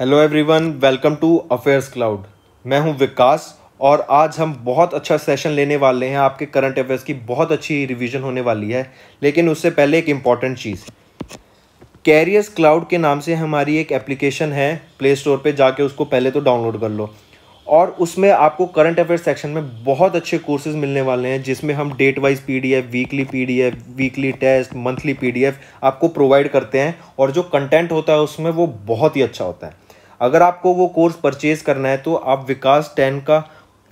Hello everyone welcome to affairs cloud मैं हूं विकास और आज हम बहुत अच्छा सेशन लेने वाले हैं आपके करंट अफेयर्स की बहुत अच्छी रिवीजन होने वाली है लेकिन उससे पहले एक इम्पॉर्टेंट चीज़ कैरियर्स क्लाउड के नाम से हमारी एक एप्लीकेशन है प्ले स्टोर पर जाके उसको पहले तो डाउनलोड कर लो और उसमें आपको करंट अफेयर्स सेक्शन में बहुत अच्छे कोर्सेज मिलने वाले हैं जिसमें हम date wise P weekly P weekly test monthly P आपको प्रोवाइड करते हैं और जो कंटेंट होता है उसमें वो बहुत ही अच्छा होता है अगर आपको वो कोर्स परचेज़ करना है तो आप विकास टेन का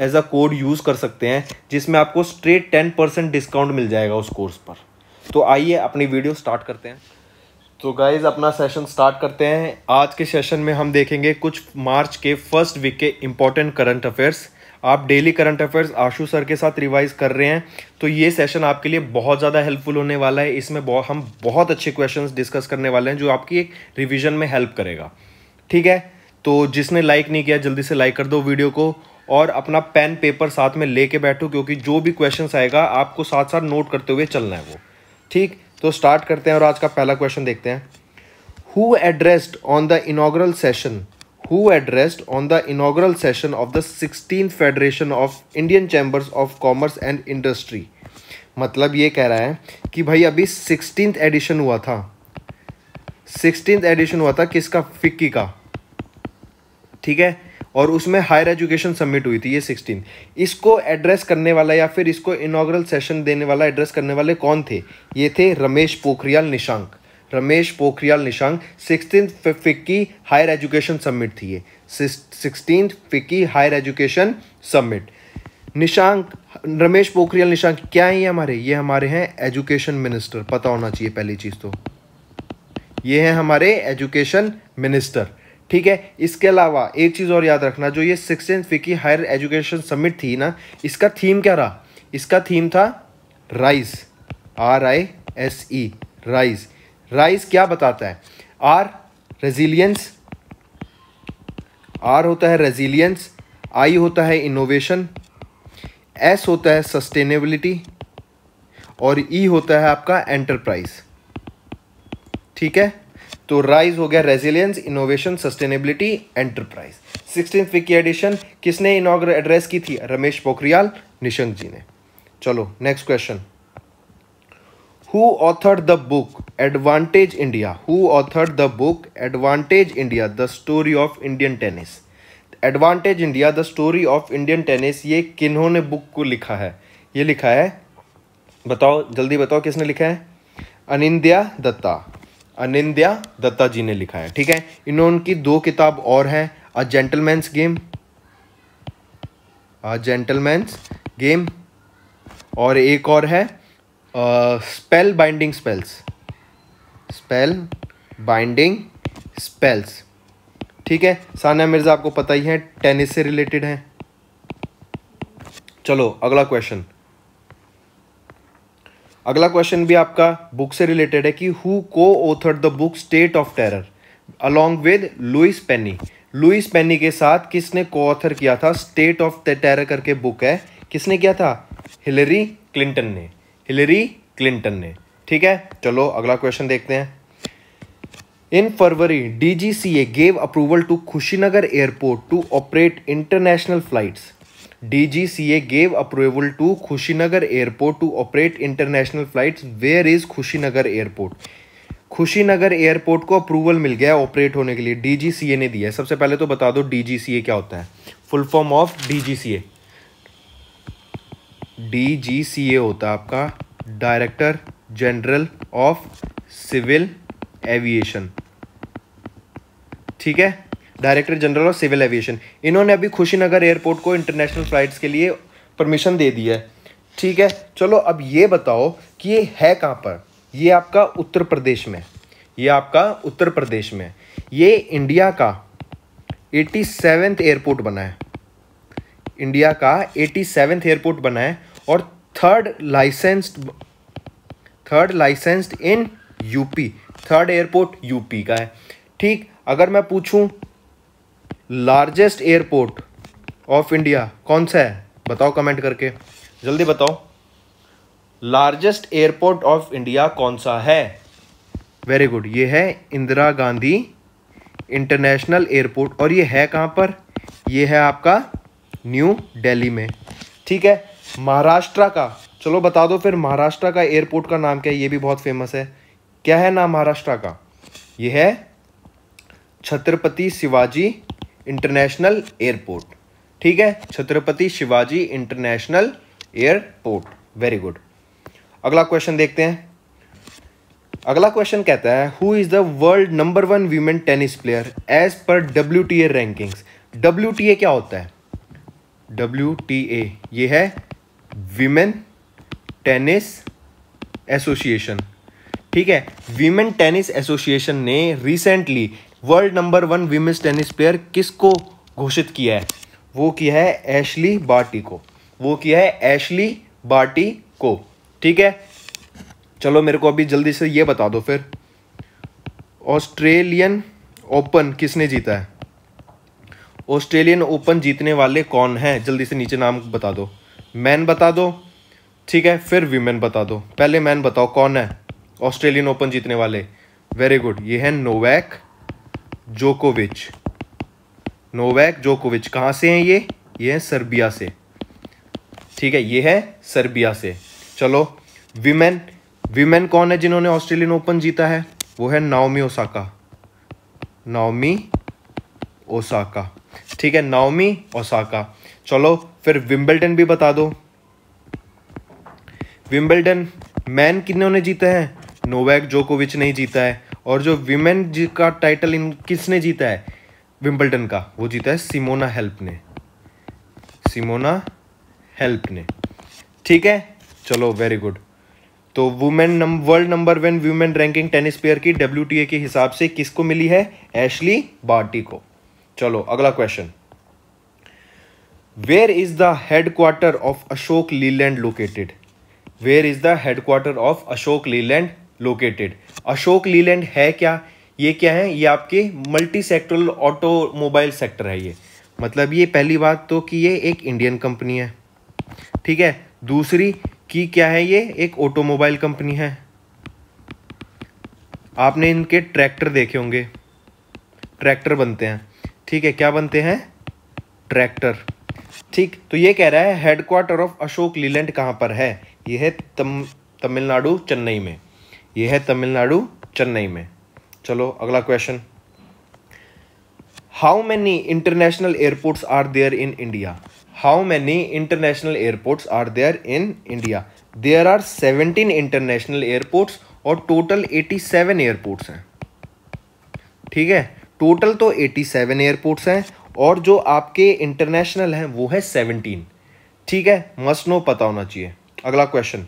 एज अ कोड यूज़ कर सकते हैं जिसमें आपको स्ट्रेट टेन परसेंट डिस्काउंट मिल जाएगा उस कोर्स पर तो आइए अपनी वीडियो स्टार्ट करते हैं तो गाइज़ अपना सेशन स्टार्ट करते हैं आज के सेशन में हम देखेंगे कुछ मार्च के फर्स्ट वीक के इम्पॉर्टेंट करंट अफेयर्स आप daily current affairs Ashu sir के साथ रिवाइज कर रहे हैं तो ये सेशन आपके लिए बहुत ज़्यादा हेल्पफुल होने वाला है इसमें बहुत हम बहुत अच्छे क्वेश्चंस डिस्कस करने वाले हैं जो आपकी एक रिविजन में हेल्प करेगा ठीक है तो जिसने लाइक नहीं किया जल्दी से लाइक कर दो वीडियो को और अपना पेन पेपर साथ में लेके बैठो क्योंकि जो भी क्वेश्चन आएगा आपको साथ साथ नोट करते हुए चलना है वो ठीक तो स्टार्ट करते हैं और आज का पहला क्वेश्चन देखते हैं who addressed on the inaugural session who addressed on the inaugural session of the sixteen federation of Indian chambers of commerce and industry मतलब ये कह रहा है कि भाई अभी सिक्सटीन एडिशन हुआ था सिक्सटीन एडिशन हुआ था किसका फिक्की का ठीक है और उसमें हायर एजुकेशन सबमिट हुई थी ये सिक्सटीन इसको एड्रेस करने वाला या फिर इसको इनाग्रल सेशन देने वाला एड्रेस करने वाले कौन थे ये थे Ramesh Pokhriyal Nishank Ramesh Pokhriyal Nishank sixteen FICCI higher education summit थी ये sixteen FICCI higher education summit Nishank Ramesh Pokhriyal Nishank क्या है ये हमारे ये हमारे हैं एजुकेशन मिनिस्टर पता होना चाहिए पहली चीज़ तो ये हैं हमारे एजुकेशन मिनिस्टर ठीक है इसके अलावा एक चीज़ और याद रखना जो ये सिक्सटीन फिकी हायर एजुकेशन समिट थी ना इसका थीम क्या रहा इसका थीम था rise R I S E rise rise क्या बताता है आर रेजिलियंस आर होता है रेजिलियंस आई होता है इनोवेशन एस होता है सस्टेनेबिलिटी और ई e होता है आपका एंटरप्राइज ठीक है तो राइज हो गया resilience innovation sustainability enterprise sixteen की एडिशन किसने इनोग्र एड्रेस की थी रमेश पोखरियाल निशंक जी ने चलो next question who authored the book advantage India who authored the book advantage India the story of Indian tennis advantage India the story of Indian tennis ये किन्होंने book को लिखा है ये लिखा है बताओ जल्दी बताओ किसने लिखा है अनिंद्या दत्ता अनिंद्या दत्ता जी ने लिखा है ठीक है इन्होंने दो किताब और हैं a gentleman's game a gentleman's game और एक और है spellbinding spells spellbinding spells ठीक है सानिया मिर्ज़ा आपको पता ही है टेनिस से रिलेटेड है चलो अगला क्वेश्चन अगला क्वेश्चन भी आपका बुक से रिलेटेड है कि who coauthor the book state of terror along with Louise Penny Louise Penny के साथ किसने को ऑथर किया था स्टेट ऑफ टेरर करके बुक है किसने किया था हिलरी क्लिंटन ने हिलरी क्लिंटन ने ठीक है चलो अगला क्वेश्चन देखते हैं in February DGCA gave approval to Kushinagar airport to operate international flights D G C A gave approval to Kushinagar airport to operate international flight where is Kushinagar airport Kushinagar airport को approval मिल गया ऑपरेट होने के लिए डीजीसीए ने दिया है सबसे पहले तो बता दो डी जी सी ए क्या होता है full form of D G C DGCA DGCA होता है आपका director general of civil aviation ठीक है director general of civil aviation इन्होंने अभी खुशीनगर एयरपोर्ट को इंटरनेशनल फ्लाइट्स के लिए परमिशन दे दी है ठीक है चलो अब ये बताओ कि ये है कहाँ पर ये आपका उत्तर प्रदेश में ये आपका उत्तर प्रदेश में ये इंडिया का एटी सेवेंथ एयरपोर्ट बना है इंडिया का एटी सेवेंथ एयरपोर्ट बना है और third licensed third licensed in UP third airport UP का है ठीक अगर मैं पूछूं लार्जेस्ट एयरपोर्ट ऑफ इंडिया कौन सा है बताओ कमेंट करके जल्दी बताओ लार्जेस्ट एयरपोर्ट ऑफ इंडिया कौन सा है वेरी गुड ये है इंदिरा गांधी इंटरनेशनल एयरपोर्ट और ये है कहाँ पर ये है आपका न्यू दिल्ली में ठीक है महाराष्ट्र का चलो बता दो फिर महाराष्ट्र का एयरपोर्ट का नाम क्या है ये भी बहुत फेमस है क्या है नाम महाराष्ट्र का ये है छत्रपति शिवाजी इंटरनेशनल एयरपोर्ट ठीक है Chhatrapati Shivaji international airport very good अगला क्वेश्चन देखते हैं अगला क्वेश्चन कहता है who is the world number one women tennis player as per W T A ranking W T A क्या होता है डब्ल्यू टी ए ये है वीमेन टेनिस एसोसिएशन ठीक है वीमेन टेनिस एसोसिएशन ने recently world number one women's tennis player किसको घोषित किया है वो किया है एशली बाटी को वो किया है एशली बाटी को ठीक है चलो मेरे को अभी जल्दी से ये बता दो फिर ऑस्ट्रेलियन ओपन किसने जीता है ऑस्ट्रेलियन ओपन जीतने वाले कौन हैं जल्दी से नीचे नाम बता दो मैन बता दो ठीक है फिर वीमेन बता दो पहले मैन बताओ कौन है ऑस्ट्रेलियन ओपन जीतने वाले वेरी गुड ये है नोवैक जोकोविच नोवैक जोकोविच कहाँ से हैं ये ये हैं सर्बिया से ठीक है ये है सर्बिया से चलो विमेन विमेन कौन है जिन्होंने ऑस्ट्रेलियन ओपन जीता है वो है नाओमी ओसाका नाओमी ओसाका ठीक है नाओमी ओसाका चलो फिर विम्बलडन भी बता दो विम्बलडन मैन किन्ने जीता है नोवैक जोकोविच नहीं जीता है और जो विमेन जी का टाइटल इन किसने जीता है विम्बल्टन का वो जीता है सिमोना हेल्प ने सिमोना हेल्प ने ठीक है चलो वेरी गुड तो वुमेन नम, world number one women ranking tennis player की डब्ल्यू के हिसाब से किसको मिली है एशली बार्टी को चलो अगला question where is the headquarter of Ashok Leyland located where is the headquarter of Ashok Leyland located Ashok Leyland है क्या ये क्या है ये आपके मल्टी सेक्टरल ऑटोमोबाइल सेक्टर है ये मतलब ये पहली बात तो कि ये एक इंडियन कंपनी है ठीक है दूसरी कि क्या है ये एक ऑटोमोबाइल कंपनी है आपने इनके ट्रैक्टर देखे होंगे ट्रैक्टर बनते हैं ठीक है क्या बनते हैं ट्रैक्टर ठीक तो ये कह रहा है हेडक्वार्टर ऑफ अशोक लीलैंड कहाँ पर है यह है तम तमिलनाडु चेन्नई में ये है तमिलनाडु चेन्नई में चलो अगला question how many international airports are there in India how many international airports are there in India there are seventeen international airports और टोटल एटी सेवन एयरपोर्ट्स हैं ठीक है टोटल तो एटी सेवन एयरपोर्ट्स हैं और जो आपके इंटरनेशनल हैं वो है सेवनटीन ठीक है मस्ट नो पता होना चाहिए अगला question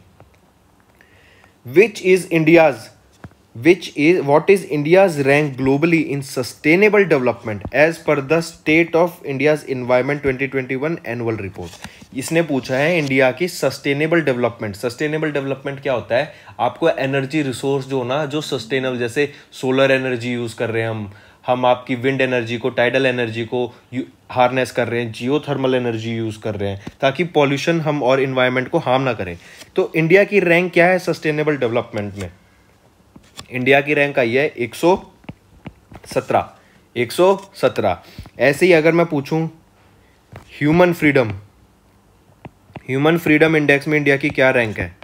which is India's which is what is India's rank globally in sustainable development as per the state of India's environment twenty twenty one annual report इसने पूछा है इंडिया की सस्टेनेबल डेवलपमेंट सस्टेनेबल डेवलपमेंट क्या होता है आपको energy resource जो ना जो सस्टेनेबल जैसे सोलर एनर्जी यूज कर रहे हैं हम हम आपकी विंड एनर्जी को टाइडल एनर्जी को हार्नेस कर रहे हैं जियो थर्मल एनर्जी यूज़ कर रहे हैं ताकि पॉल्यूशन हम और इन्वायरमेंट को हार्म ना करें तो इंडिया की रैंक क्या है सस्टेनेबल डेवलपमेंट में इंडिया की रैंक आई है एक सौ सत्रह एक सौ सत्रह ऐसे ही अगर मैं पूछूं human freedom human freedom index में इंडिया की क्या रैंक है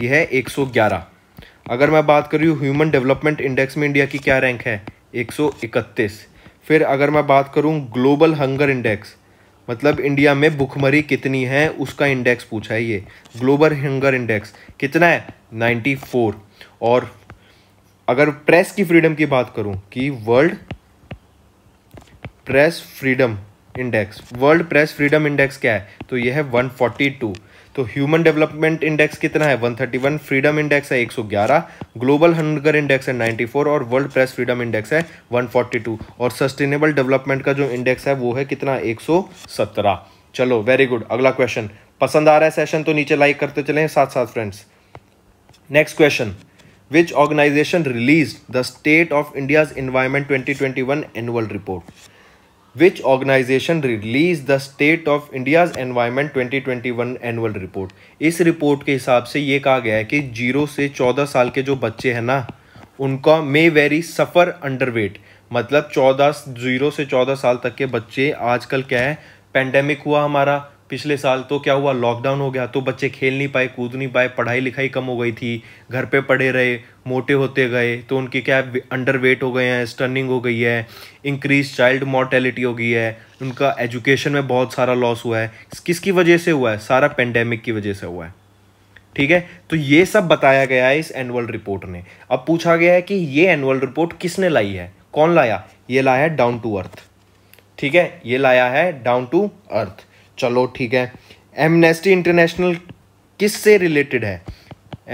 यह है 111 अगर मैं बात हूँ ह्यूमन डेवलपमेंट इंडेक्स में इंडिया की क्या रैंक है 131 फिर अगर मैं बात करूँ ग्लोबल हंगर इंडेक्स मतलब इंडिया में भुखमरी कितनी है उसका इंडेक्स पूछा है ये ग्लोबल हंगर इंडेक्स कितना है 94 और अगर प्रेस की फ्रीडम की बात करूँ कि world press freedom index world press freedom index क्या है तो यह है 142 तो ह्यूमन डेवलपमेंट इंडेक्स कितना है 131 फ्रीडम इंडेक्स है 111 ग्लोबल हंगर इंडेक्स है 94 और वर्ल्ड प्रेस फ्रीडम इंडेक्स है 142 और सस्टेनेबल डेवलपमेंट का जो इंडेक्स है वो है कितना 117 चलो वेरी गुड अगला क्वेश्चन पसंद आ रहा है सेशन तो नीचे लाइक करते चले साथ साथ friends next question which organisation release the state of India's environment twenty twenty annual report which organisation release the state of India's environment 2021 annual report इस रिपोर्ट के हिसाब से ये कहा गया है कि जीरो से चौदह साल के जो बच्चे हैं ना उनका may very suffer underweight मतलब चौदह जीरो से चौदह साल तक के बच्चे आजकल क्या है पेंडेमिक हुआ हमारा पिछले साल तो क्या हुआ लॉकडाउन हो गया तो बच्चे खेल नहीं पाए कूद नहीं पाए पढ़ाई लिखाई कम हो गई थी घर पे पड़े रहे मोटे होते गए तो उनके क्या अंडर वेट हो गए हैं स्टर्निंग हो गई है इंक्रीज चाइल्ड मॉर्टेलिटी हो गई है उनका एजुकेशन में बहुत सारा लॉस हुआ है किसकी वजह से हुआ है सारा पेंडेमिक की वजह से हुआ है ठीक है तो ये सब बताया गया है इस एनुअल रिपोर्ट ने अब पूछा गया है कि ये एनुअल रिपोर्ट किसने लाई है कौन लाया ये लाया है डाउन टू अर्थ ठीक है ये लाया है डाउन टू अर्थ चलो ठीक है एमनेस्टी इंटरनेशनल किस से रिलेटेड है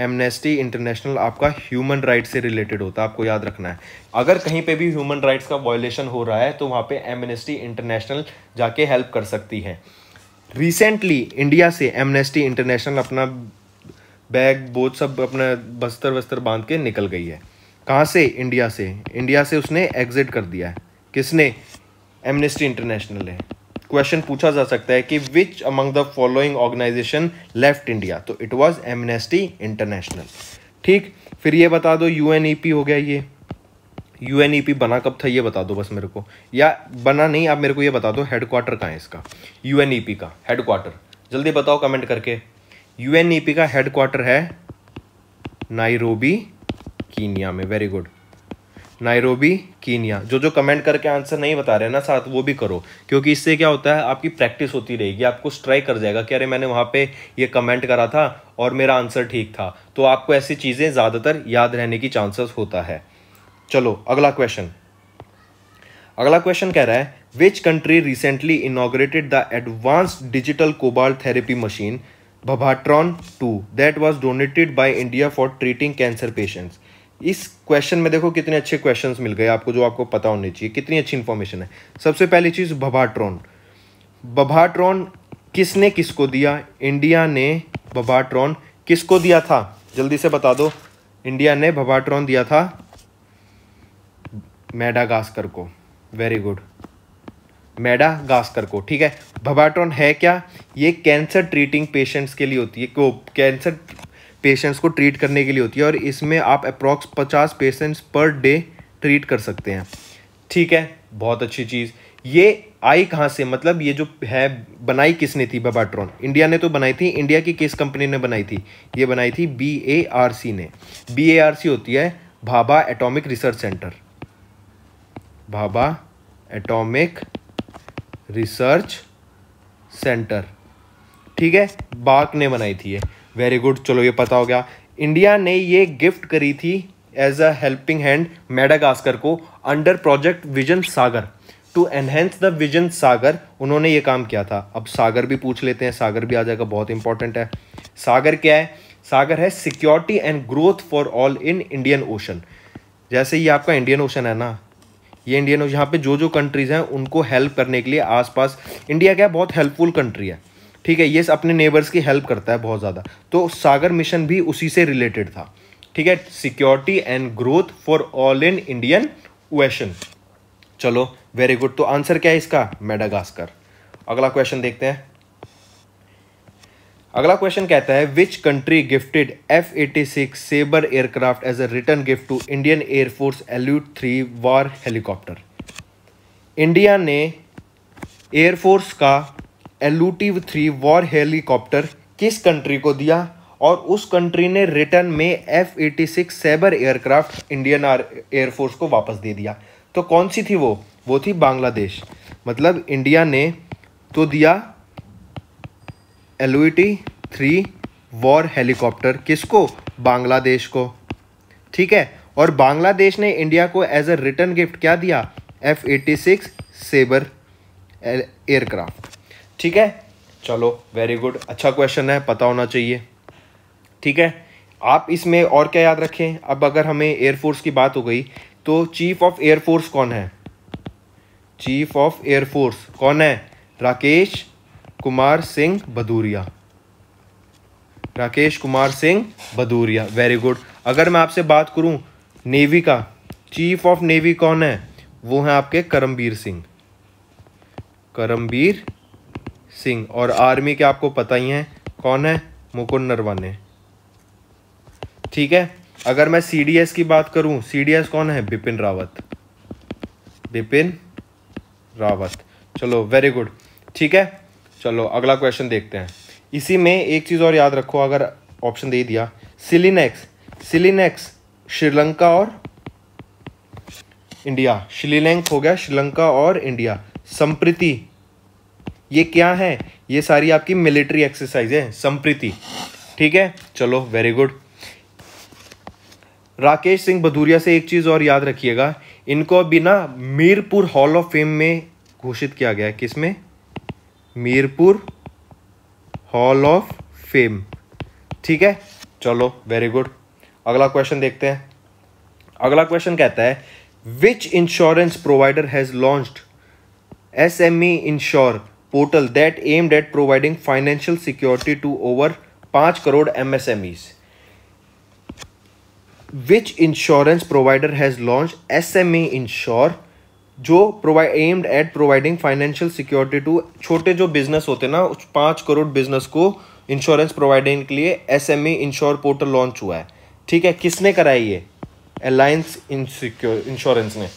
एमनेस्टी इंटरनेशनल आपका ह्यूमन राइट से रिलेटेड होता है आपको याद रखना है अगर कहीं पे भी ह्यूमन राइट्स का वॉयलेशन हो रहा है तो वहाँ पे एमनेस्टी इंटरनेशनल जाके हेल्प कर सकती है रिसेंटली इंडिया से एमनेस्टी इंटरनेशनल अपना बैग बोझ सब अपना बस्तर वस्तर बांध के निकल गई है कहाँ से इंडिया से इंडिया से उसने एग्जिट कर दिया है किसने एमनेस्टी इंटरनेशनल है क्वेश्चन पूछा जा सकता है कि which among the following organisation left India तो इट वॉज एमनेस्टी इंटरनेशनल ठीक फिर ये बता दो यूएनईपी e हो गया ये यूएनईपी e बना कब था ये बता दो बस मेरे को या बना नहीं आप मेरे को ये बता दो हेडक्वार्टर कहाँ है इसका यूएनईपी e का हेडक्वार्टर जल्दी बताओ कमेंट करके यूएनईपी का हेडक्वार्टर है नाइरोबी कीनिया में वेरी गुड नायरोबी कीनिया जो जो कमेंट करके आंसर नहीं बता रहे ना साथ वो भी करो क्योंकि इससे क्या होता है आपकी प्रैक्टिस होती रहेगी आपको स्ट्राइक कर जाएगा कि अरे मैंने वहाँ पे ये कमेंट करा था और मेरा आंसर ठीक था तो आपको ऐसी चीज़ें ज़्यादातर याद रहने की चांसेस होता है चलो अगला क्वेश्चन अगला क्वेश्चन कह रहा है which country recently inaugurated the advanced digital cobalt therapy machine Bhabhatron two that was donated by India for treating cancer patients इस क्वेश्चन में देखो कितने अच्छे क्वेश्चंस मिल गए आपको जो आपको पता होने चाहिए कितनी अच्छी इन्फॉर्मेशन है सबसे पहली चीज़ बभाट्रॉन बभाट्रॉन किसने किसको दिया इंडिया ने बभाट्रॉन किसको दिया था जल्दी से बता दो इंडिया ने बभाट्रॉन दिया था मैडागास्कर को वेरी गुड मेडागास्कर को ठीक है भबाट्रॉन है क्या ये कैंसर ट्रीटिंग पेशेंट्स के लिए होती है को कैंसर पेशेंट्स को ट्रीट करने के लिए होती है और इसमें आप अप्रॉक्स पचास पेशेंट्स पर डे ट्रीट कर सकते हैं ठीक है बहुत अच्छी चीज़ ये आई कहाँ से मतलब ये जो है बनाई किसने थी बबाट्रॉन इंडिया ने तो बनाई थी इंडिया की किस कंपनी ने बनाई थी ये बनाई थी बी ए आर सी ने बी ए आर सी होती है Bhabha atomic research centre Bhabha atomic research centre ठीक है बाक ने बनाई थी ये वेरी गुड चलो ये पता हो गया इंडिया ने ये गिफ्ट करी थी as a helping hand Madagascar को under project vision SAGAR to enhance the vision SAGAR उन्होंने ये काम किया था अब सागर भी पूछ लेते हैं सागर भी आ जाएगा बहुत इंपॉर्टेंट है सागर क्या है सागर है security and growth for all in Indian ocean जैसे ये आपका इंडियन ओशन है ना ये इंडियन ओशन यहाँ पे जो जो कंट्रीज़ हैं उनको हेल्प करने के लिए आसपास इंडिया क्या बहुत हेल्पफुल कंट्री है ठीक है ये अपने नेबर्स की हेल्प करता है बहुत ज़्यादा तो सागर मिशन भी उसी से रिलेटेड था ठीक है security and growth for all in Indian ocean चलो वेरी गुड तो आंसर क्या है इसका मेडागास्कर अगला क्वेश्चन देखते हैं अगला क्वेश्चन कहता है which country gifted F eighty six sabre aircraft as a return gift to Indian air force Alouette three war helicopter India ने एयरफोर्स का L T three war helicopter किस कंट्री को दिया और उस कंट्री ने रिटर्न में F eighty six sabre aircraft Indian air force को वापस दे दिया तो कौन सी थी वो वो थी बांग्लादेश मतलब इंडिया ने तो दिया L T three war helicopter किसको बांग्लादेश को ठीक है और बांग्लादेश ने इंडिया को एज अ रिटर्न गिफ्ट क्या दिया F eighty six sabre aircraft ठीक है चलो वेरी गुड अच्छा क्वेश्चन है पता होना चाहिए ठीक है आप इसमें और क्या याद रखें अब अगर हमें एयरफोर्स की बात हो गई तो चीफ ऑफ एयरफोर्स कौन है चीफ ऑफ एयरफोर्स कौन है राकेश कुमार सिंह भदूरिया राकेश कुमार सिंह भदूरिया वेरी गुड अगर मैं आपसे बात करूं नेवी का चीफ ऑफ नेवी कौन है वो है आपके करमबीर सिंह करमबीर सिंह और आर्मी के आपको पता ही है कौन है मुकुंद नरवाने ठीक है अगर मैं सीडीएस की बात करूं सीडीएस कौन है बिपिन रावत बिपिन रावत चलो वेरी गुड ठीक है चलो अगला क्वेश्चन देखते हैं इसी में एक चीज़ और याद रखो अगर ऑप्शन दे दिया सिलिनेक्स सिलिनेक्स श्रीलंका और इंडिया श्रीलैंक हो गया श्रीलंका और इंडिया संप्रीति ये क्या है ये सारी आपकी मिलिट्री एक्सरसाइज है संप्रीति ठीक है चलो वेरी गुड राकेश सिंह भदूरिया से एक चीज़ और याद रखिएगा इनको अभी ना मीरपुर हॉल ऑफ फेम में घोषित किया गया है किसमें मीरपुर हॉल ऑफ फेम ठीक है चलो वेरी गुड अगला क्वेश्चन देखते हैं अगला क्वेश्चन कहता है which insurance provider has launched S M E insure portal that financial security to over पांच crore M S M 5 which insurance provider has launch S M E insure जो provide aimed at providing financial security to छोटे जो business होते हैं ना पांच crore business को insurance providing के लिए S M E insure portal launch हुआ है ठीक है किसने कराई ये अलायंस इंश्योरेंस ने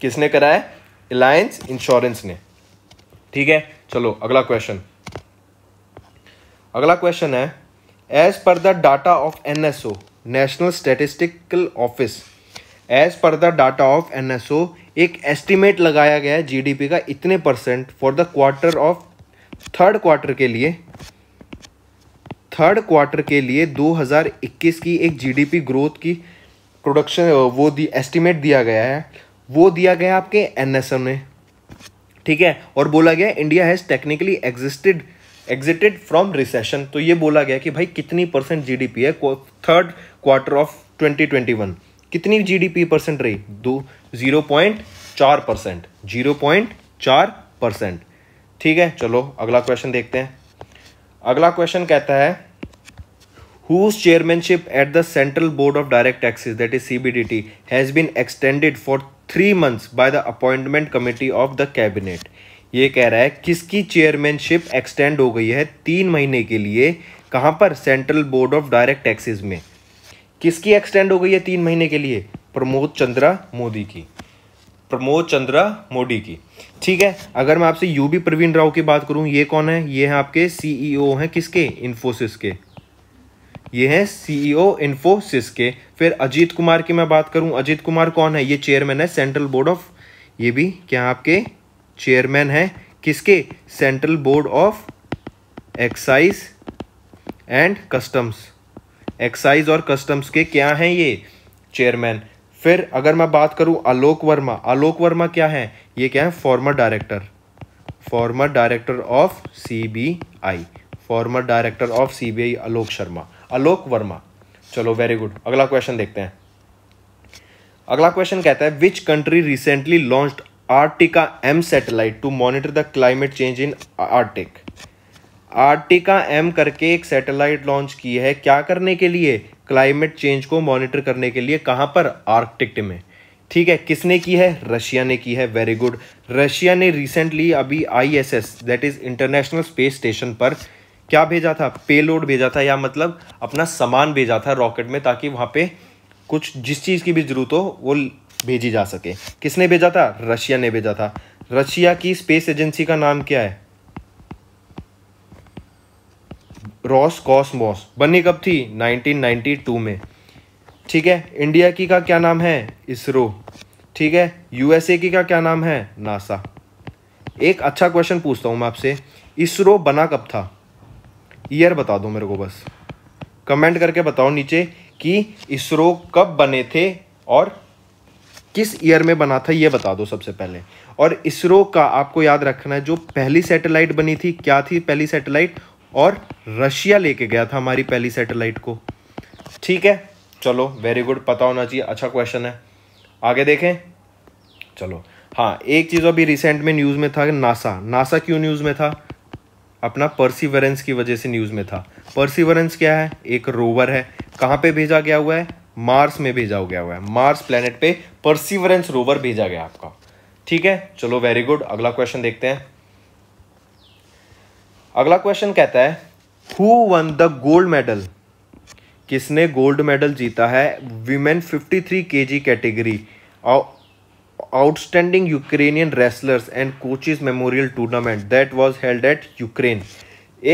किसने कराया अलायंस इंश्योरेंस ने ठीक है चलो अगला क्वेश्चन अगला क्वेश्चन है as per the data of N S O national statistical office as per the data of N S O एक एस्टिमेट लगाया गया है जीडीपी का इतने percent for the quarter of third quarter के लिए थर्ड क्वार्टर के लिए 2021 की एक जीडीपी ग्रोथ की प्रोडक्शन वो दी एस्टिमेट दिया गया है वो दिया गया आपके एन एस ओ में ठीक है और बोला गया India has technically existed exited from recession तो ये बोला गया कि भाई कितनी परसेंट जीडीपी है थर्ड क्वार्टर ऑफ 2021 कितनी जीडीपी परसेंट रही दो जीरो पॉइंट चार परसेंट जीरो पॉइंट चार परसेंट ठीक है चलो अगला क्वेश्चन देखते हैं अगला क्वेश्चन कहता है chairmanship at the central board of direct taxes that is C B D T has been extended for three months by the appointment committee of the cabinet ये कह रहा है किसकी चेयरमैनशिप एक्सटेंड हो गई है तीन महीने के लिए कहाँ पर central board of direct taxes में किसकी एक्सटेंड हो गई है तीन महीने के लिए प्रमोद चंद्रा मोदी की प्रमोद चंद्रा मोदी की ठीक है अगर मैं आपसे यूबी प्रवीण राव की बात करूं ये कौन है ये हैं आपके सीईओ e हैं किसके इन्फोसिस के ये हैं सीईओ इन्फोसिस e के फिर अजीत कुमार की मैं बात करूं अजीत कुमार कौन है ये चेयरमैन है सेंट्रल बोर्ड ऑफ ये भी क्या आपके चेयरमैन हैं किसके central board of excise and customs excise और कस्टम्स के क्या हैं ये चेयरमैन फिर अगर मैं बात करूं आलोक वर्मा आलोक वर्मा क्या है ये क्या है former director former director of C former director of C Alok Sharma Alok Verma चलो वेरी गुड अगला क्वेश्चन देखते हैं अगला क्वेश्चन कहता है which country recently launch Arktika M satellite to monitor the climate change in Arctic Arktika M करके एक सैटेलाइट लॉन्च की है क्या करने के लिए क्लाइमेट चेंज को मॉनिटर करने के लिए कहां पर आर्कटिक में ठीक है किसने की है रशिया ने की है वेरी गुड रशिया ने रिसेंटली अभी ISS that is international space station पर क्या भेजा था पेलोड भेजा था या मतलब अपना सामान भेजा था रॉकेट में ताकि वहाँ पे कुछ जिस चीज़ की भी ज़रूरत हो वो भेजी जा सके किसने भेजा था रशिया ने भेजा था रशिया की स्पेस एजेंसी का नाम क्या है रॉस कॉस्मोस बनी कब थी 1992 में ठीक है इंडिया की का क्या नाम है इसरो ठीक है यूएसए की का क्या नाम है नासा एक अच्छा क्वेश्चन पूछता हूं मैं आपसे इसरो बना कब था ईयर बता दो मेरे को बस कमेंट करके बताओ नीचे कि इसरो कब बने थे और किस ईयर में बना था ये बता दो सबसे पहले और इसरो का आपको याद रखना है जो पहली सैटेलाइट बनी थी क्या थी पहली सैटेलाइट और रशिया लेके गया था हमारी पहली सैटेलाइट को ठीक है चलो वेरी गुड पता होना चाहिए अच्छा क्वेश्चन है आगे देखें चलो हाँ एक चीज़ अभी रिसेंट में न्यूज़ में था नासा नासा क्यों न्यूज़ में था अपना परसिवरेंस की वजह से न्यूज़ में था परसिवरेंस क्या है एक रोवर है कहां पे भेजा गया हुआ है मार्स में भेजा गया हुआ है मार्स प्लेनेट पे परसिवरेंस रोवर भेजा गया आपका ठीक है चलो वेरी गुड अगला क्वेश्चन देखते हैं अगला क्वेश्चन कहता है who won the gold medal किसने गोल्ड मेडल जीता है विमेन 53 केजी कैटेगरी और outstanding Ukrainian wrestlers and coaches memorial tournament that was held at Ukraine.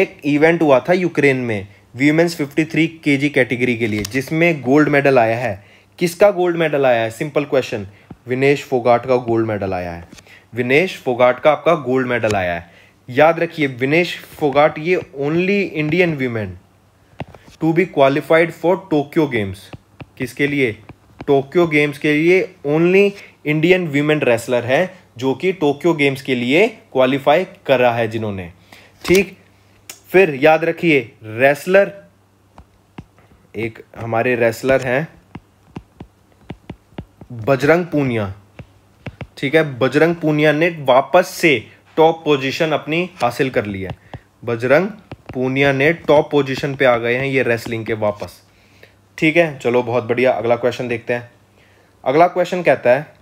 एक इवेंट हुआ था यूक्रेन में वीमेंस 53 जी कैटेगरी के लिए जिसमें गोल्ड मेडल आया है किसका गोल्ड मेडल आया है सिंपल क्वेश्चन विनेश फोगाट का गोल्ड मेडल आया है विनेश फोगाट का आपका गोल्ड मेडल आया है याद रखिए विनेश फोगाट ये only Indian women to be qualified for Tokyo games किसके लिए टोक्यो गेम्स के लिए ओनली इंडियन वीमेन रेसलर है जो कि टोक्यो गेम्स के लिए क्वालिफाई कर रहा है जिन्होंने ठीक फिर याद रखिए रेसलर एक हमारे रेसलर हैं बजरंग पूनिया ठीक है बजरंग पूनिया ने वापस से टॉप पोजीशन अपनी हासिल कर ली है बजरंग पूनिया ने टॉप पोजीशन पे आ गए हैं ये रेसलिंग के वापस ठीक है चलो बहुत बढ़िया अगला क्वेश्चन देखते हैं अगला क्वेश्चन कहता है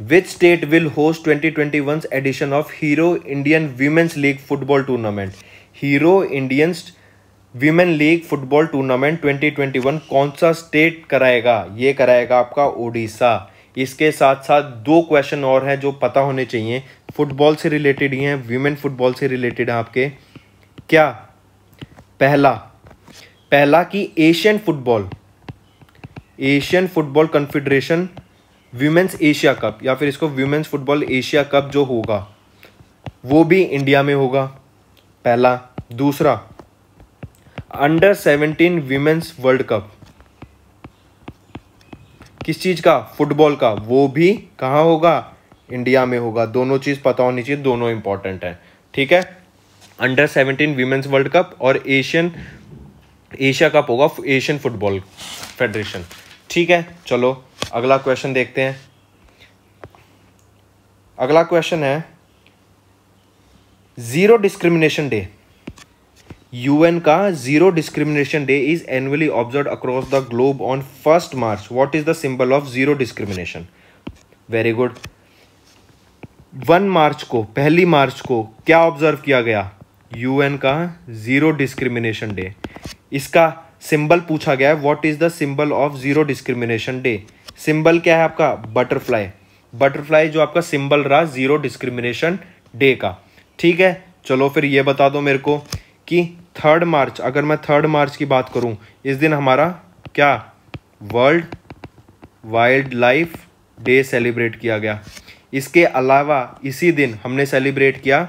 Which state will host 2021's edition of Hero Indian Women's League Football Tournament? Hero Indians Women league football tournament 2021 कौन सा स्टेट कराएगा ये कराएगा आपका ओडिशा इसके साथ साथ दो क्वेश्चन और हैं जो पता होने चाहिए फुटबॉल से रिलेटेड ही हैं वीमेन फुटबॉल से रिलेटेड हैं आपके क्या पहला पहला कि Asian football Asian football confederation women's Asia cup या फिर इसको वीमेंस फुटबॉल एशिया कप जो होगा वो भी इंडिया में होगा पहला दूसरा under seventeen women's world cup किस चीज़ का फुटबॉल का वो भी कहाँ होगा इंडिया में होगा दोनों चीज़ पता होनी चाहिए दोनों इंपॉर्टेंट है ठीक है under seventeen women's world cup और एशियन एशिया कप होगा एशियन फुटबॉल फेडरेशन ठीक है चलो अगला क्वेश्चन देखते हैं अगला क्वेश्चन है ज़ीरो डिस्क्रिमिनेशन डे यूएन का zero discrimination day is annually observe across the globe on first March what is the symbol of zero discrimination very good one March को पहली मार्च को क्या ऑब्जर्व किया गया यूएन का ज़ीरो डिस्क्रिमिनेशन डे इसका symbol पूछा गया है what is the symbol of zero discrimination day symbol क्या है आपका बटरफ्लाई बटरफ्लाई जो आपका सिंबल रहा जीरो डिस्क्रिमिनेशन डे का ठीक है चलो फिर ये बता दो मेरे को कि थर्ड मार्च अगर मैं थर्ड मार्च की बात करूं इस दिन हमारा क्या world wildlife day celebrate किया गया इसके अलावा इसी दिन हमने सेलिब्रेट किया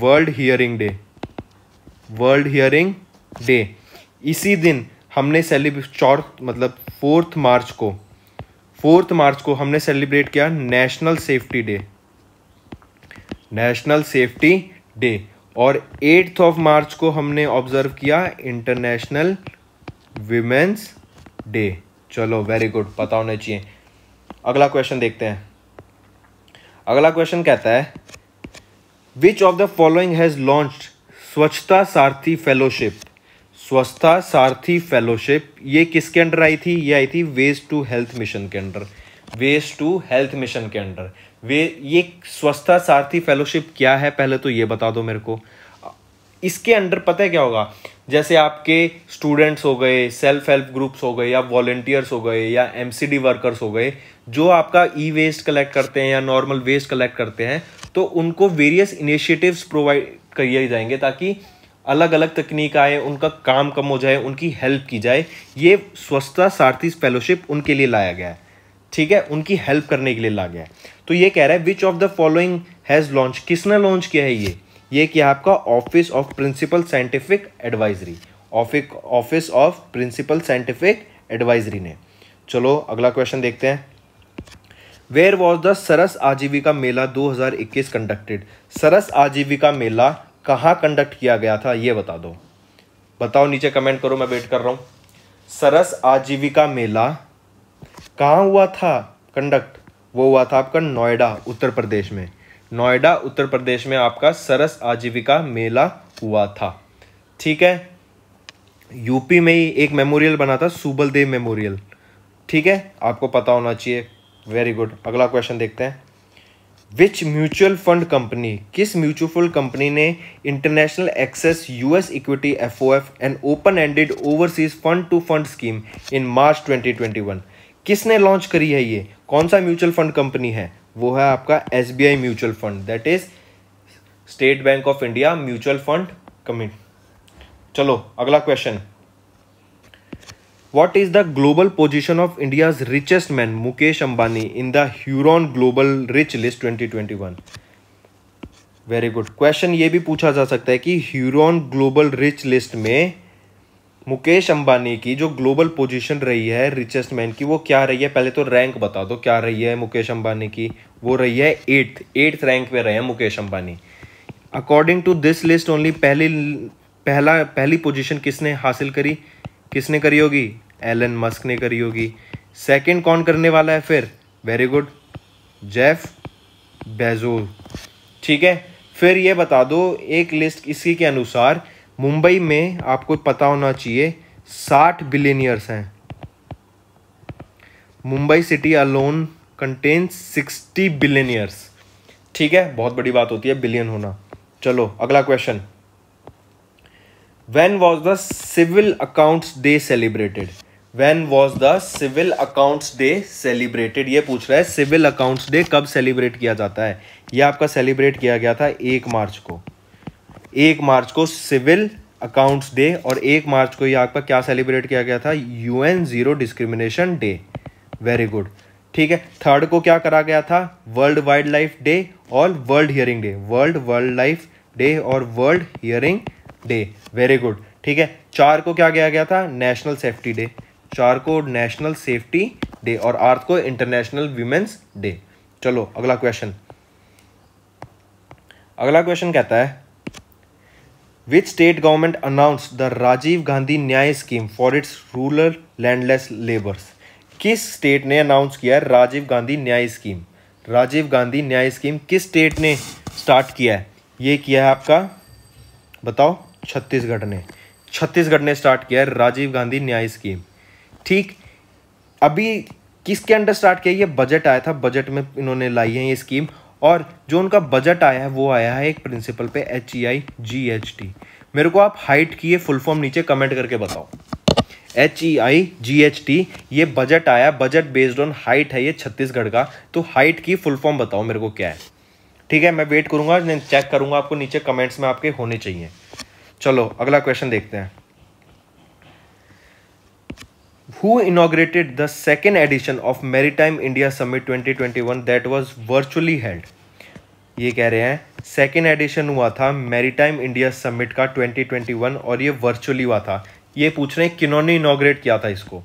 world hearing day world hearing day इसी दिन हमने सेलिब्रेट चौथ मतलब फोर्थ मार्च को फोर्थ मार्च को हमने सेलिब्रेट किया national safety day national safety day और एट्थ ऑफ मार्च को हमने ऑब्जर्व किया इंटरनेशनल वीमेंस डे चलो वेरी गुड पता होना चाहिए अगला क्वेश्चन देखते हैं अगला क्वेश्चन कहता है which of the following has launch Swachhata Sarathi fellowship स्वस्था सारथी फेलोशिप ये किसके अंडर आई थी ये आई थी वेस्ट टू हेल्थ मिशन के under waste to health mission के अंडर वे ये स्वस्था सारथी फेलोशिप क्या है पहले तो ये बता दो मेरे को इसके अंडर पता है क्या होगा जैसे आपके स्टूडेंट्स हो गए सेल्फ हेल्प ग्रुप्स हो गए या वॉल्टियर्स हो गए या एम वर्कर्स हो गए जो आपका ई वेस्ट कलेक्ट करते हैं या नॉर्मल वेस्ट कलेक्ट करते हैं तो उनको वेरियस इनिशिएटिव्स प्रोवाइड किए जाएंगे ताकि अलग अलग तकनीक आए उनका काम कम हो जाए उनकी हेल्प की जाए ये स्वच्छता सारथी फेलोशिप उनके लिए लाया गया है ठीक है उनकी हेल्प करने के लिए ला गया है तो ये कह रहा है which of the following has launch किसने लॉन्च किया है ये ये किया आपका office of principal scientific advisory office of principal scientific advisory ने चलो अगला क्वेश्चन देखते हैं वेयर वॉज द सरस आजीविका मेला 2021 कंडक्टेड सरस आजीविका मेला कहाँ कंडक्ट किया गया था ये बता दो बताओ नीचे कमेंट करो मैं वेट कर रहा हूँ सरस आजीविका मेला कहाँ हुआ था कंडक्ट वो हुआ था आपका नोएडा उत्तर प्रदेश में नोएडा उत्तर प्रदेश में आपका सरस आजीविका मेला हुआ था ठीक है यूपी में ही एक मेमोरियल बना था सुबलदेव मेमोरियल ठीक है आपको पता होना चाहिए वेरी गुड अगला क्वेश्चन देखते हैं विच म्यूचुअल फंड कंपनी किस म्यूचुअल फंड कंपनी ने international access US equity F O F and open ended overseas fund to fund scheme in March 2021 किसने लॉन्च करी है ये कौन सा म्यूचुअल फंड कंपनी है वो है आपका S B I mutual fund that is State bank of India mutual fund commit चलो अगला question what is the global position of India richest man Mukesh Ambani in the Hurun global rich list twenty twenty one very good question ये भी पूछा जा सकता है कि Huron global rich list में मुकेश अंबानी की जो ग्लोबल पोजीशन रही है रिचेस्ट मैन की वो क्या रही है पहले तो रैंक बता दो क्या रही है मुकेश अंबानी की वो रही है एट्थ एट्थ रैंक पे रहे हैं Mukesh Ambani according to this list only पहली पहला पहली पोजीशन किसने हासिल करी किसने करी होगी एलन मस्क ने करी होगी सेकंड कौन करने वाला है फिर वेरी गुड जेफ बेजोल ठीक है फिर ये बता दो एक लिस्ट इसी के अनुसार मुंबई में आपको पता होना चाहिए साठ बिलियनियर्स हैं Mumbai city alone contain sixty billionaires ठीक है बहुत बड़ी बात होती है बिलियन होना चलो अगला question when was the civil accounts day celebrated when was the civil accounts day celebrated ये पूछ रहा है सिविल अकाउंट्स डे कब सेलिब्रेट किया जाता है ये आपका सेलिब्रेट किया गया था एक मार्च को एक मार्च को सिविल अकाउंट्स डे और एक मार्च को ये आपका क्या सेलिब्रेट किया गया था U N zero discrimination day very good ठीक है थर्ड को क्या करा गया था वर्ल्ड वाइल्ड लाइफ डे और world hearing day world wildlife day और world hearing day very good ठीक है चार को क्या किया गया था नेशनल सेफ्टी डे चार को नेशनल सेफ्टी डे और आठ को इंटरनेशनल वीमेंस डे चलो अगला क्वेश्चन अगला क्वेश्चन कहता है which state government announce the Rajiv Gandhi Nyay scheme for its rural landless labours किस स्टेट ने अनाउंस किया है राजीव गांधी न्याय स्कीम राजीव गांधी न्याय स्कीम किस स्टेट ने स्टार्ट किया है ये किया है आपका बताओ छत्तीसगढ़ ने छत्तीसगढ़ ने स्टार्ट किया है राजीव गांधी न्याय स्कीम ठीक अभी किसके अंडर स्टार्ट किया ये बजट आया था बजट में इन्होंने लाई है ये स्कीम और जो उनका बजट आया है वो आया है एक प्रिंसिपल पे H E I G H T मेरे को आप हाइट की ये फुल फॉर्म नीचे कमेंट करके बताओ H E I G H T ये बजट आया बजट बेस्ड ऑन हाइट है ये छत्तीसगढ़ का तो हाइट की फुल फॉर्म बताओ मेरे को क्या है ठीक है मैं वेट करूंगा चेक करूंगा आपको नीचे कमेंट्स में आपके होने चाहिए चलो अगला क्वेश्चन देखते हैं who inaugurated the second edition of Maritime India Summit 2021 that was virtually held. ये कह रहे हैं सेकेंड एडिशन हुआ था टाइम इंडिया समिट का 2021 और ये वर्चुअली हुआ था ये पूछ रहे हैं किन्होंने इनाग्रेट किया था इसको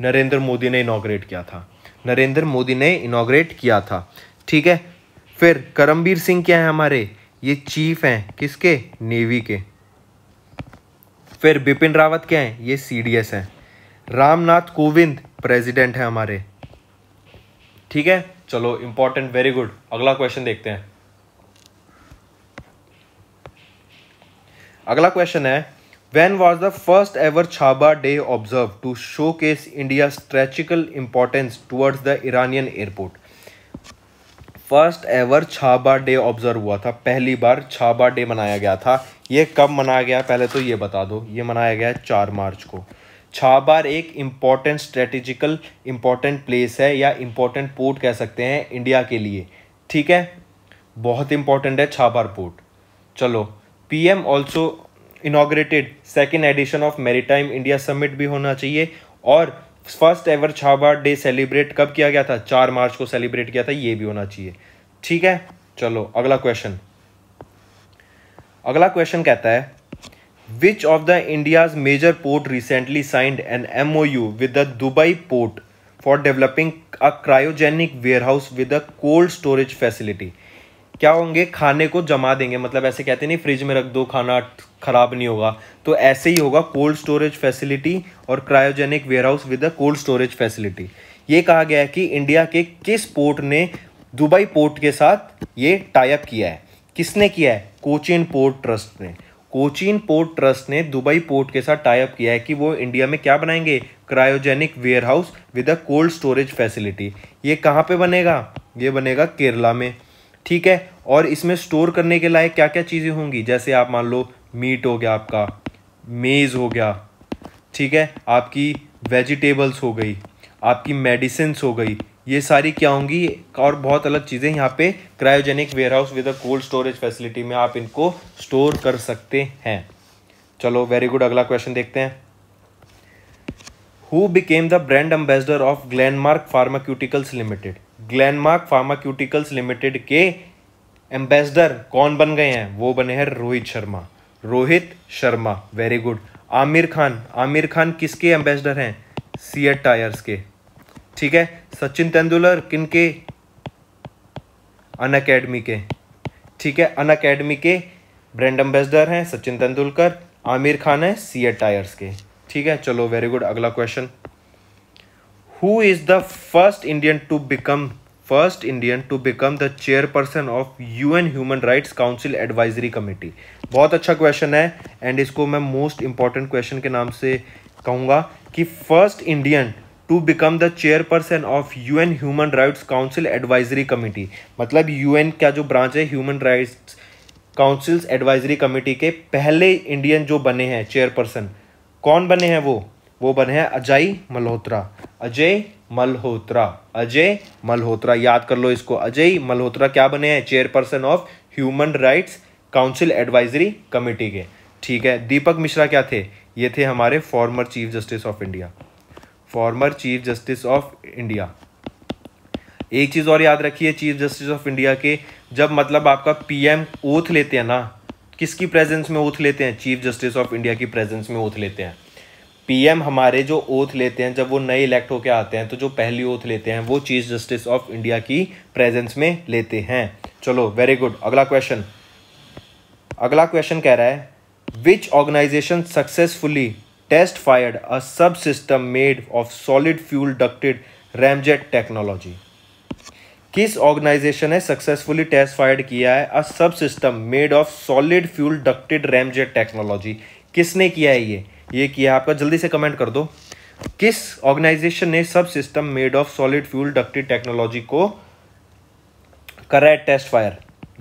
नरेंद्र मोदी ने इनाग्रेट किया था नरेंद्र मोदी ने इनाग्रेट किया था ठीक है फिर करमबीर सिंह क्या है हमारे ये चीफ हैं किसके नेवी के फिर बिपिन रावत क्या हैं ये सी डी एस हैं रामनाथ कोविंद प्रेसिडेंट है हमारे ठीक है चलो इंपॉर्टेंट वेरी गुड अगला क्वेश्चन देखते हैं अगला क्वेश्चन है when was the first ever Chabahar day observe to showcase India strategical importance towards the Iranian airport first ever Chabahar day observe हुआ था पहली बार छाबा डे मनाया गया था ये कब मनाया गया पहले तो ये बता दो ये मनाया गया है चार मार्च को छाबार एक इम्पॉर्टेंट स्ट्रेटेजिकल इम्पॉर्टेंट प्लेस है या इम्पॉर्टेंट पोर्ट कह सकते हैं इंडिया के लिए ठीक है बहुत इंपॉर्टेंट है छाबार पोर्ट चलो P M also inaugurated second edition of time India summit भी होना चाहिए और first ever Chabahar day celebrate कब किया गया था चार मार्च को सेलिब्रेट किया था ये भी होना चाहिए ठीक है चलो अगला क्वेश्चन अगला क्वेश्चन कहता है Which of the India's major port recently signed an MOU with the Dubai port for developing a cryogenic warehouse with a cold storage facility? क्या होंगे खाने को जमा देंगे मतलब ऐसे कहते नहीं फ्रिज में रख दो खाना खराब नहीं होगा तो ऐसे ही होगा कोल्ड स्टोरेज फैसिलिटी और cryogenic warehouse with a cold storage facility ये कहा गया है कि इंडिया के किस पोर्ट ने दुबई पोर्ट के साथ ये टाइप किया है किसने किया है कोचिन पोर्ट ट्रस्ट ने कोचीन पोर्ट ट्रस्ट ने दुबई पोर्ट के साथ टाइप किया है कि वो इंडिया में क्या बनाएंगे cryogenic warehouse with a cold storage facility ये कहाँ पे बनेगा ये बनेगा केरला में ठीक है और इसमें स्टोर करने के लायक क्या क्या चीज़ें होंगी जैसे आप मान लो मीट हो गया आपका मेज़ हो गया ठीक है आपकी वेजिटेबल्स हो गई आपकी मेडिसिन हो गई ये सारी क्या होंगी और बहुत अलग चीज़ें यहाँ पे cryogenic warehouse with a cold storage facility में आप इनको स्टोर कर सकते हैं चलो वेरी गुड अगला क्वेश्चन देखते हैं who became the brand ambassador of Glenmark pharmaceuticals limited Glenmark pharmaceuticals limited के एम्बेसडर कौन बन गए हैं वो बने हैं रोहित शर्मा रोहित शर्मा वेरी गुड आमिर खान आमिर खान किसके एम्बेसडर हैं सीएट टायर्स के ठीक है सचिन तेंदुलकर किन के अन अकेडमी के ठीक है अन अकेडमी के ब्रांड एम्बेसडर हैं सचिन तेंदुलकर आमिर खान है सी ए टायर्स के ठीक है चलो वेरी गुड अगला question who is the first Indian to become first Indian to become the chairperson of U N human rights council advisory committee बहुत अच्छा क्वेश्चन है एंड इसको मैं मोस्ट इंपॉर्टेंट क्वेश्चन के नाम से कहूँगा कि first Indian to become the chairperson of an human rights council advisory committee मतलब एन का जो ब्रांच है human rights councils advisory committee के पहले इंडियन जो बने हैं चेयरपर्सन कौन बने हैं वो वो बने हैं अजय मल्होत्रा अजय मल्होत्रा अजय मल्होत्रा याद कर लो इसको अजय मल्होत्रा क्या बने हैं chairperson of human rights council advisory committee के ठीक है दीपक मिश्रा क्या थे ये थे हमारे former chief justice of India former chief justice of India एक चीज़ और याद रखिए चीफ जस्टिस ऑफ इंडिया के जब मतलब आपका पीएम ओथ लेते हैं ना किसकी प्रेजेंस में ओथ लेते हैं चीफ जस्टिस ऑफ इंडिया की प्रेजेंस में ओथ लेते हैं पीएम हमारे जो ओथ लेते हैं जब वो नए इलेक्ट होकर आते हैं तो जो पहली ओथ लेते हैं वो चीफ जस्टिस ऑफ इंडिया की प्रेजेंस में लेते हैं चलो वेरी गुड अगला क्वेश्चन अगला क्वेश्चन कह रहा है which organization successfully test fired a subsystem made of solid fuel ducted ramjet technology. किस ऑर्गेनाइजेशन ने सक्सेसफुली टेस्ट फायर्ड किया है a subsystem made of solid fuel ducted ramjet technology किसने किया है ये ये किया आपका जल्दी से कमेंट कर दो किस ऑर्गेनाइजेशन ने subsystem made of solid fuel ducted technology को करा है टेस्ट फायर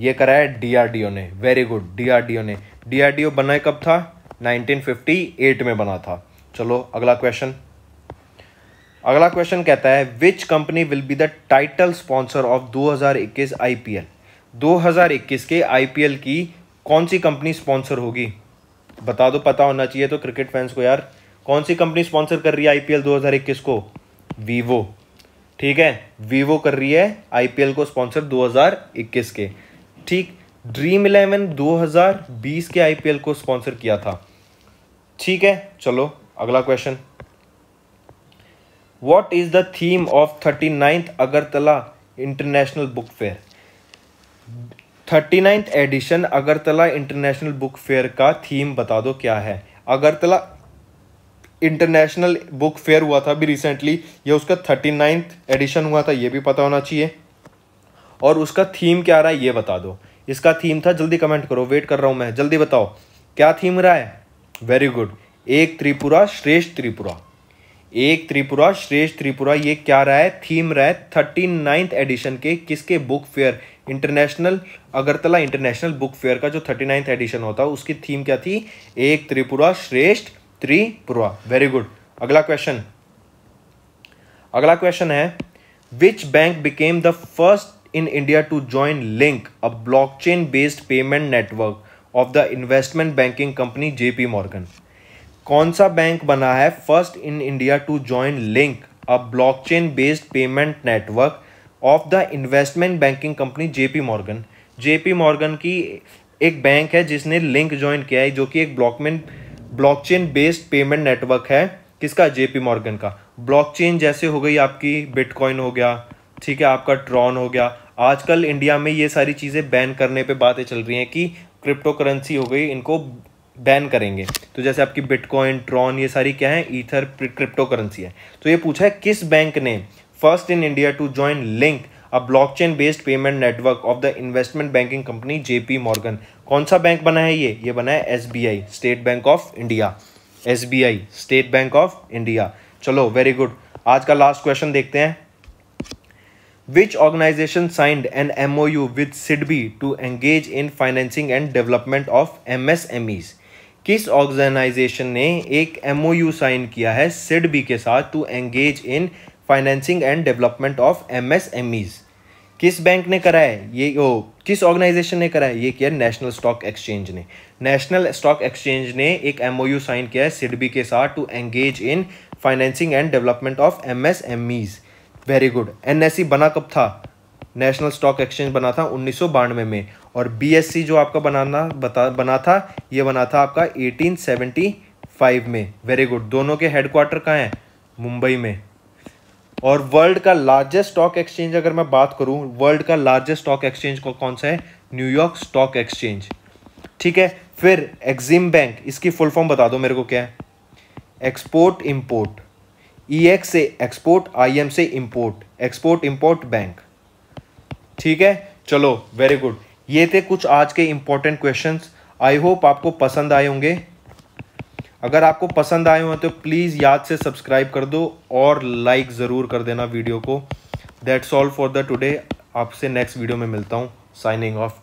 ये करा है डीआरडीओ ने वेरी गुड डीआरडीओ ने डीआरडीओ बनाया कब था 1958 में बना था चलो अगला क्वेश्चन अगला क्वेश्चन कहता है which company will be the title sponsor of 2021 IPL 2021 के आईपीएल की कौन सी कंपनी स्पॉन्सर होगी बता दो पता होना चाहिए तो क्रिकेट फैंस को यार कौन सी कंपनी स्पॉन्सर कर रही है आईपीएल 2021 को वीवो ठीक है वीवो कर रही है आईपीएल को स्पॉन्सर 2021 के ठीक ड्रीम इलेवन 2020 के आईपीएल को स्पॉन्सर किया था ठीक है चलो अगला question what is the theme of thirty ninth Agartala international book fair thirty ninth edition Agartala international book fair का थीम बता दो क्या है अगरतला इंटरनेशनल बुक फेयर हुआ था अभी रिसेंटली ये उसका थर्टी नाइन्थ एडिशन हुआ था ये भी पता होना चाहिए और उसका थीम क्या रहा है ये बता दो इसका थीम था जल्दी कमेंट करो वेट कर रहा हूँ मैं जल्दी बताओ क्या थीम रहा है वेरी गुड एक त्रिपुरा श्रेष्ठ त्रिपुरा एक त्रिपुरा श्रेष्ठ त्रिपुरा ये क्या रहा है थीम रहा है थर्टी नाइन्थ एडिशन के किसके book fair international Agartala international book fair का जो थर्टी नाइन्थ एडिशन होता है उसकी थीम क्या थी एक त्रिपुरा श्रेष्ठ त्रिपुरा वेरी गुड अगला क्वेश्चन अगला क्वेश्चन है which bank became the first in India to join link a blockchain based payment network of the investment banking company JP Morgan कौन सा बैंक बना है first in India to join link a blockchain based payment network of the investment banking company JP Morgan JP Morgan की एक bank है जिसने link join किया है जो कि एक ब्लॉकमेंट ब्लॉकचेन बेस्ड पेमेंट नेटवर्क है किसका जेपी मॉर्गन का ब्लॉकचेन जैसे हो गई आपकी बिटकॉइन हो गया ठीक है आपका ट्रॉन हो गया आजकल इंडिया में ये सारी चीज़ें बैन करने पे बातें चल रही हैं कि क्रिप्टो करेंसी हो गई इनको बैन करेंगे तो जैसे आपकी बिटकॉइन ट्रॉन ये सारी क्या है ईथर क्रिप्टो करेंसी है तो ये पूछा है किस बैंक ने first in India to join link a blockchain based payment network of the investment banking company JP Morgan कौन सा बैंक बना है ये ये बना है S state bank of India S state bank of India चलो वेरी गुड आज का लास्ट क्वेश्चन देखते हैं Which organization signed an MOU with SIDBI to engage in financing and development of MSMEs? किस ऑर्गेनाइजेशन ने एक एम ओ यू साइन किया है सिडबी के साथ to engage in financing and development of M M S Es किस bank ने करा है ये ओ किस ऑर्गेनाइजेशन ने करा है ये किया नेशनल स्टॉक एक्सचेंज ने नेशनल स्टॉक एक्सचेंज ने एक एम ओ यू साइन किया है सिडबी के साथ to engage in financing and development of M M S Es very good N बना कब था नेशनल स्टॉक एक्सचेंज बना था उन्नीस में और बी जो आपका बनाना बता बना था ये बना था आपका 1875 में वेरी गुड दोनों के हेडक्वार्टर कहाँ हैं मुंबई में और वर्ल्ड का लार्जेस्ट स्टॉक एक्सचेंज अगर मैं बात करूँ वर्ल्ड का लार्जेस्ट स्टॉक एक्सचेंज कौन सा है न्यूयॉर्क स्टॉक एक्सचेंज ठीक है फिर एक्जिम बैंक इसकी फुल फॉर्म बता दो मेरे को क्या है एक्सपोर्ट इम्पोर्ट ई e से एक्सपोर्ट आई से इम्पोर्ट एक्सपोर्ट इम्पोर्ट बैंक ठीक है चलो वेरी गुड ये थे कुछ आज के इम्पोर्टेंट क्वेश्चंस आई होप आपको पसंद आए होंगे अगर आपको पसंद आए हों तो प्लीज़ याद से सब्सक्राइब कर दो और लाइक ज़रूर कर देना वीडियो को that's all for the today आपसे नेक्स्ट वीडियो में मिलता हूँ साइनिंग ऑफ